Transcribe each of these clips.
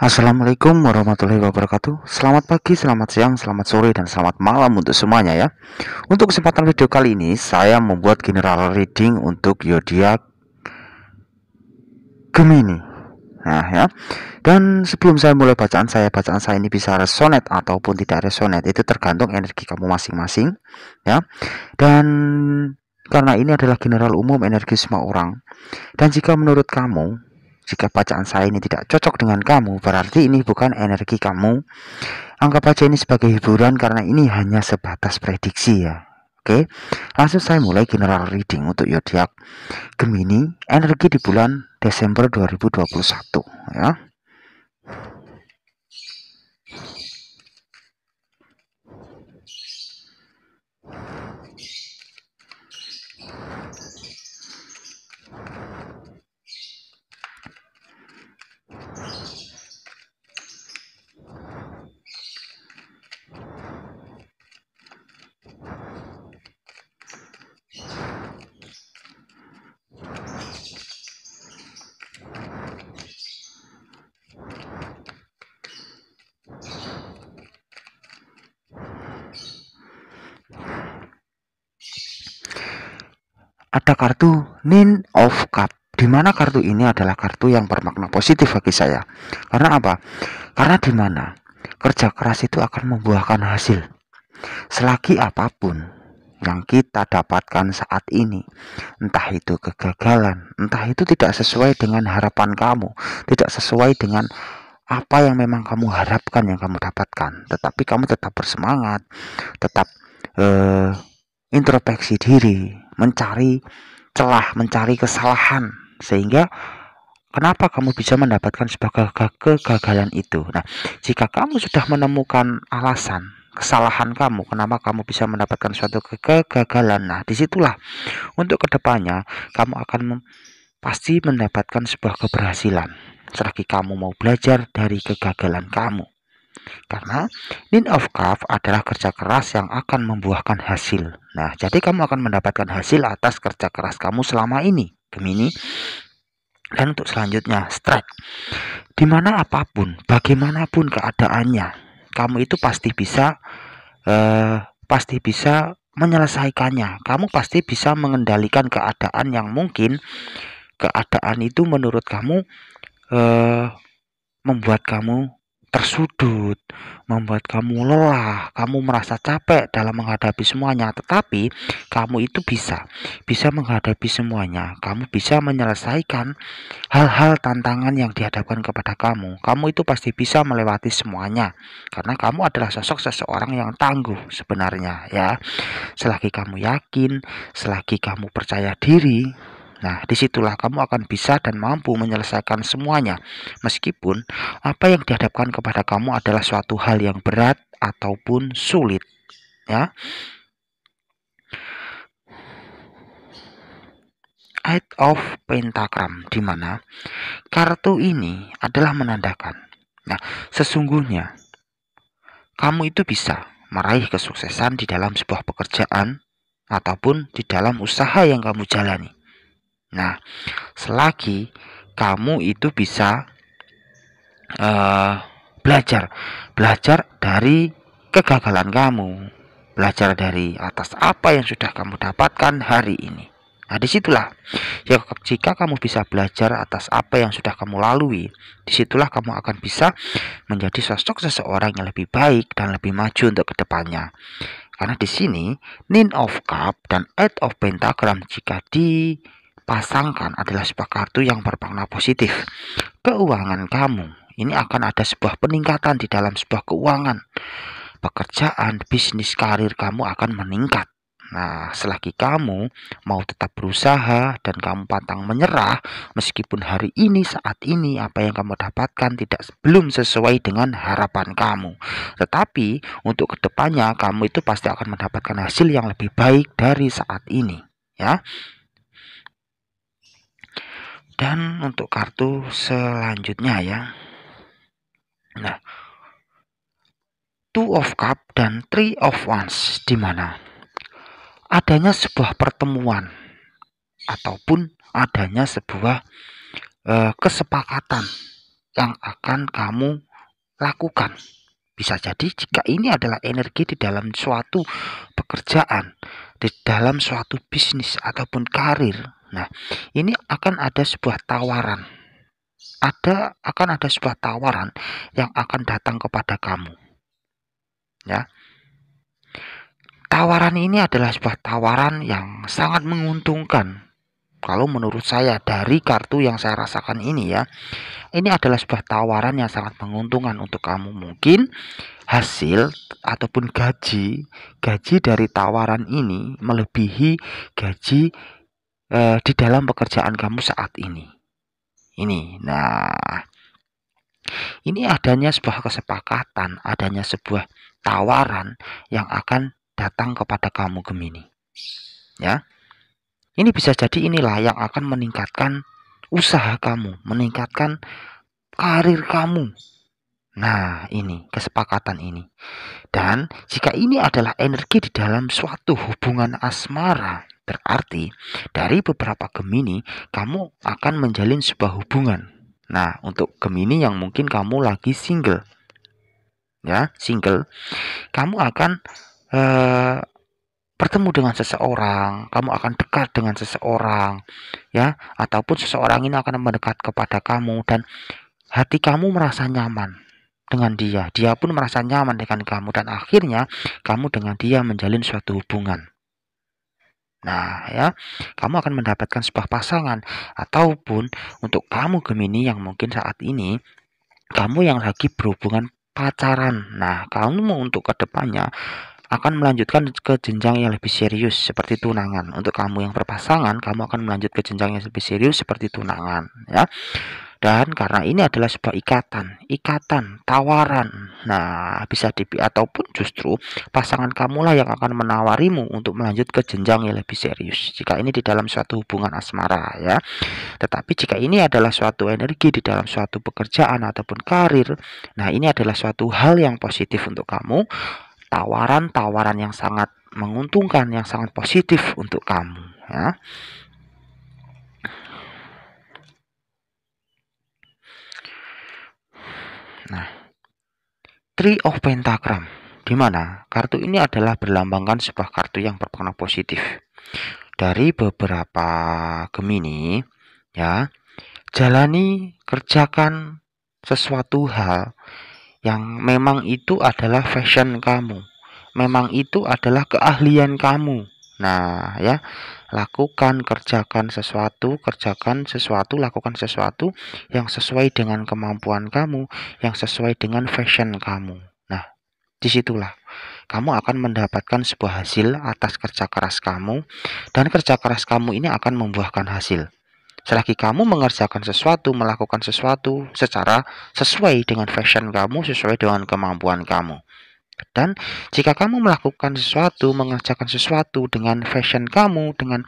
Assalamualaikum warahmatullahi wabarakatuh Selamat pagi, selamat siang, selamat sore, dan selamat malam untuk semuanya ya Untuk kesempatan video kali ini Saya membuat general reading untuk Yodiak Gemini Nah, ya. Dan sebelum saya mulai bacaan saya, bacaan saya ini bisa resonate ataupun tidak resonate. Itu tergantung energi kamu masing-masing, ya. Dan karena ini adalah general umum energi semua orang. Dan jika menurut kamu jika bacaan saya ini tidak cocok dengan kamu, berarti ini bukan energi kamu. Anggap aja ini sebagai hiburan karena ini hanya sebatas prediksi ya. Oke, langsung saya mulai general reading untuk zodiak Gemini, energi di bulan Desember 2021 ya. ada kartu Nine of Cup di mana kartu ini adalah kartu yang bermakna positif bagi saya. Karena apa? Karena di mana kerja keras itu akan membuahkan hasil. Selagi apapun yang kita dapatkan saat ini, entah itu kegagalan, entah itu tidak sesuai dengan harapan kamu, tidak sesuai dengan apa yang memang kamu harapkan yang kamu dapatkan, tetapi kamu tetap bersemangat, tetap eh, introspeksi diri, mencari celah, mencari kesalahan sehingga kenapa kamu bisa mendapatkan sebuah kegagalan itu. Nah, jika kamu sudah menemukan alasan kesalahan kamu, kenapa kamu bisa mendapatkan suatu kegagalan. Nah, disitulah untuk kedepannya kamu akan pasti mendapatkan sebuah keberhasilan selagi kamu mau belajar dari kegagalan kamu. Karena need of calf adalah kerja keras yang akan membuahkan hasil. Nah, jadi kamu akan mendapatkan hasil atas kerja keras kamu selama ini. Gemini, dan untuk selanjutnya, strike. Dimana apapun, bagaimanapun keadaannya, kamu itu pasti bisa, eh, pasti bisa menyelesaikannya. Kamu pasti bisa mengendalikan keadaan yang mungkin keadaan itu menurut kamu eh, membuat kamu tersudut, membuat kamu lelah, kamu merasa capek dalam menghadapi semuanya. Tetapi kamu itu bisa, bisa menghadapi semuanya. Kamu bisa menyelesaikan hal-hal tantangan yang dihadapkan kepada kamu. Kamu itu pasti bisa melewati semuanya karena kamu adalah sosok seseorang yang tangguh sebenarnya ya. Selagi kamu yakin, selagi kamu percaya diri, Nah, disitulah kamu akan bisa dan mampu menyelesaikan semuanya, meskipun apa yang dihadapkan kepada kamu adalah suatu hal yang berat ataupun sulit. Ya, Eight of Pentagram, di mana kartu ini adalah menandakan, nah, sesungguhnya kamu itu bisa meraih kesuksesan di dalam sebuah pekerjaan ataupun di dalam usaha yang kamu jalani. Nah, selagi kamu itu bisa uh, belajar, belajar dari kegagalan kamu, belajar dari atas apa yang sudah kamu dapatkan hari ini. Nah, disitulah ya, jika kamu bisa belajar atas apa yang sudah kamu lalui, disitulah kamu akan bisa menjadi sosok seseorang yang lebih baik dan lebih maju untuk kedepannya. Karena di sini, Nin of Cup dan Eight of Pentagram jika di pasangkan adalah sebuah kartu yang berwarna positif. Keuangan kamu ini akan ada sebuah peningkatan di dalam sebuah keuangan. Pekerjaan, bisnis, karir kamu akan meningkat. Nah, selagi kamu mau tetap berusaha dan kamu pantang menyerah, meskipun hari ini saat ini apa yang kamu dapatkan tidak belum sesuai dengan harapan kamu, tetapi untuk kedepannya kamu itu pasti akan mendapatkan hasil yang lebih baik dari saat ini, ya. Dan untuk kartu selanjutnya ya. Nah, Two of Cup dan Three of Wands di mana adanya sebuah pertemuan ataupun adanya sebuah eh, kesepakatan yang akan kamu lakukan. Bisa jadi jika ini adalah energi di dalam suatu pekerjaan, di dalam suatu bisnis ataupun karir, Nah, ini akan ada sebuah tawaran. Ada akan ada sebuah tawaran yang akan datang kepada kamu. Ya. Tawaran ini adalah sebuah tawaran yang sangat menguntungkan kalau menurut saya dari kartu yang saya rasakan ini ya ini adalah sebuah tawaran yang sangat menguntungkan untuk kamu mungkin hasil ataupun gaji gaji dari tawaran ini melebihi gaji uh, di dalam pekerjaan kamu saat ini. Ini, nah, ini adanya sebuah kesepakatan, adanya sebuah tawaran yang akan datang kepada kamu Gemini. Ya. Ini bisa jadi inilah yang akan meningkatkan usaha kamu, meningkatkan karir kamu. Nah, ini kesepakatan ini. Dan jika ini adalah energi di dalam suatu hubungan asmara, Berarti dari beberapa Gemini kamu akan menjalin sebuah hubungan. Nah, untuk Gemini yang mungkin kamu lagi single. Ya, single. Kamu akan uh, bertemu dengan seseorang, kamu akan dekat dengan seseorang, ya, ataupun seseorang ini akan mendekat kepada kamu dan hati kamu merasa nyaman dengan dia, dia pun merasa nyaman dengan kamu dan akhirnya kamu dengan dia menjalin suatu hubungan. Nah, ya, kamu akan mendapatkan sebuah pasangan ataupun untuk kamu Gemini yang mungkin saat ini kamu yang lagi berhubungan pacaran. Nah, kamu untuk kedepannya akan melanjutkan ke jenjang yang lebih serius seperti tunangan. Untuk kamu yang berpasangan, kamu akan melanjut ke jenjang yang lebih serius seperti tunangan, ya dan karena ini adalah sebuah ikatan ikatan tawaran nah bisa di ataupun justru pasangan kamulah yang akan menawarimu untuk melanjut ke jenjang yang lebih serius jika ini di dalam suatu hubungan asmara ya tetapi jika ini adalah suatu energi di dalam suatu pekerjaan ataupun karir nah ini adalah suatu hal yang positif untuk kamu tawaran-tawaran yang sangat menguntungkan yang sangat positif untuk kamu ya Nah, Three of Pentagram, di mana kartu ini adalah berlambangkan sebuah kartu yang berpengaruh positif. Dari beberapa Gemini, ya, jalani, kerjakan sesuatu hal yang memang itu adalah fashion kamu. Memang itu adalah keahlian kamu. Nah, ya, lakukan, kerjakan sesuatu, kerjakan sesuatu, lakukan sesuatu yang sesuai dengan kemampuan kamu, yang sesuai dengan fashion kamu. Nah, disitulah kamu akan mendapatkan sebuah hasil atas kerja keras kamu, dan kerja keras kamu ini akan membuahkan hasil. Selagi kamu mengerjakan sesuatu, melakukan sesuatu secara sesuai dengan fashion kamu, sesuai dengan kemampuan kamu. Dan jika kamu melakukan sesuatu, mengerjakan sesuatu dengan fashion kamu, dengan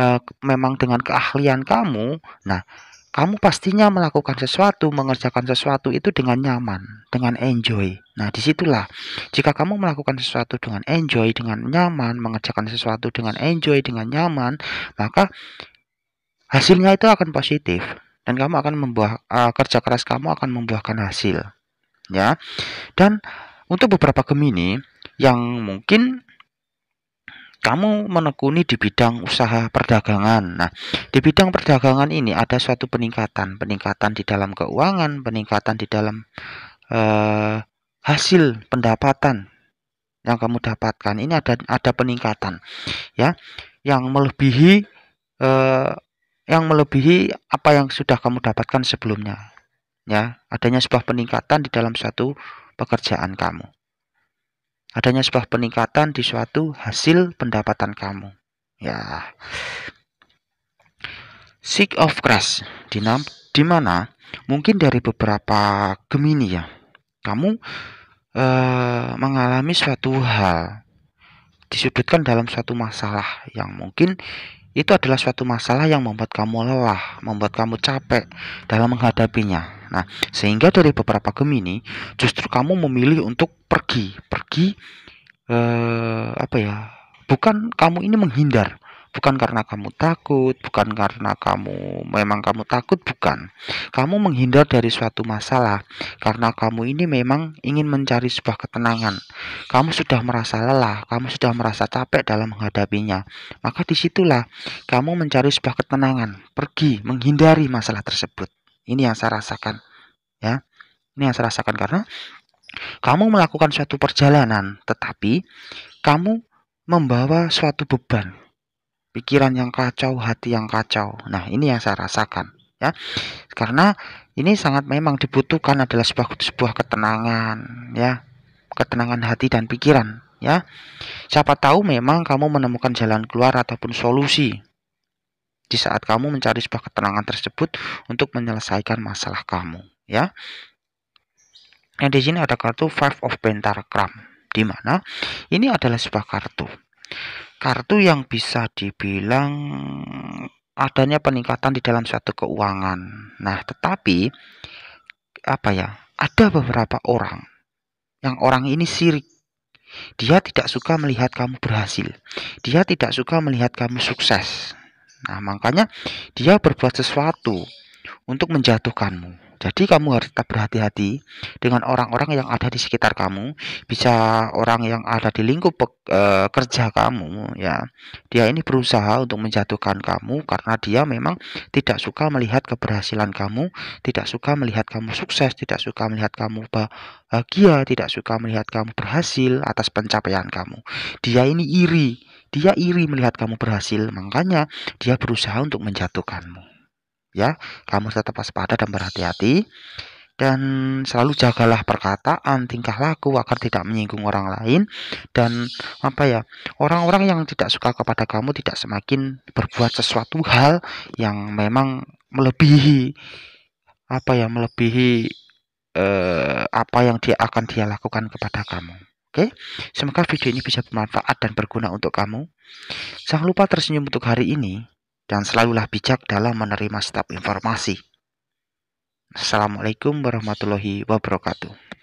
uh, memang dengan keahlian kamu, nah kamu pastinya melakukan sesuatu, mengerjakan sesuatu itu dengan nyaman, dengan enjoy. Nah, disitulah jika kamu melakukan sesuatu dengan enjoy, dengan nyaman, mengerjakan sesuatu dengan enjoy, dengan nyaman, maka hasilnya itu akan positif dan kamu akan membuat uh, eh, kerja keras kamu akan membuahkan hasil, ya. Dan untuk beberapa Gemini yang mungkin kamu menekuni di bidang usaha perdagangan. Nah, di bidang perdagangan ini ada suatu peningkatan, peningkatan di dalam keuangan, peningkatan di dalam eh, hasil pendapatan yang kamu dapatkan. Ini ada ada peningkatan, ya, yang melebihi eh, yang melebihi apa yang sudah kamu dapatkan sebelumnya. Ya, adanya sebuah peningkatan di dalam suatu pekerjaan kamu. Adanya sebuah peningkatan di suatu hasil pendapatan kamu. Ya. Seek of crash di, di mana mungkin dari beberapa Gemini ya. Kamu eh, mengalami suatu hal disudutkan dalam suatu masalah yang mungkin itu adalah suatu masalah yang membuat kamu lelah, membuat kamu capek dalam menghadapinya. Nah, sehingga dari beberapa Gemini, justru kamu memilih untuk pergi, pergi eh, apa ya? Bukan kamu ini menghindar, bukan karena kamu takut, bukan karena kamu memang kamu takut, bukan. Kamu menghindar dari suatu masalah karena kamu ini memang ingin mencari sebuah ketenangan. Kamu sudah merasa lelah, kamu sudah merasa capek dalam menghadapinya. Maka disitulah kamu mencari sebuah ketenangan, pergi menghindari masalah tersebut. Ini yang saya rasakan, ya. Ini yang saya rasakan karena kamu melakukan suatu perjalanan, tetapi kamu membawa suatu beban pikiran yang kacau, hati yang kacau. Nah, ini yang saya rasakan ya. Karena ini sangat memang dibutuhkan adalah sebuah sebuah ketenangan ya, ketenangan hati dan pikiran ya. Siapa tahu memang kamu menemukan jalan keluar ataupun solusi di saat kamu mencari sebuah ketenangan tersebut untuk menyelesaikan masalah kamu ya. Nah, di sini ada kartu Five of Pentagram di mana ini adalah sebuah kartu kartu yang bisa dibilang adanya peningkatan di dalam suatu keuangan. Nah, tetapi apa ya? Ada beberapa orang yang orang ini sirik. Dia tidak suka melihat kamu berhasil. Dia tidak suka melihat kamu sukses. Nah, makanya dia berbuat sesuatu untuk menjatuhkanmu. Jadi kamu harus tetap berhati-hati dengan orang-orang yang ada di sekitar kamu, bisa orang yang ada di lingkup uh, kerja kamu ya. Dia ini berusaha untuk menjatuhkan kamu karena dia memang tidak suka melihat keberhasilan kamu, tidak suka melihat kamu sukses, tidak suka melihat kamu bahagia, tidak suka melihat kamu berhasil atas pencapaian kamu. Dia ini iri, dia iri melihat kamu berhasil, makanya dia berusaha untuk menjatuhkanmu ya kamu tetap waspada dan berhati-hati dan selalu jagalah perkataan tingkah laku agar tidak menyinggung orang lain dan apa ya orang-orang yang tidak suka kepada kamu tidak semakin berbuat sesuatu hal yang memang melebihi apa ya melebihi eh, apa yang dia akan dia lakukan kepada kamu Oke, semoga video ini bisa bermanfaat dan berguna untuk kamu. Jangan lupa tersenyum untuk hari ini dan selalulah bijak dalam menerima setiap informasi. Assalamualaikum warahmatullahi wabarakatuh.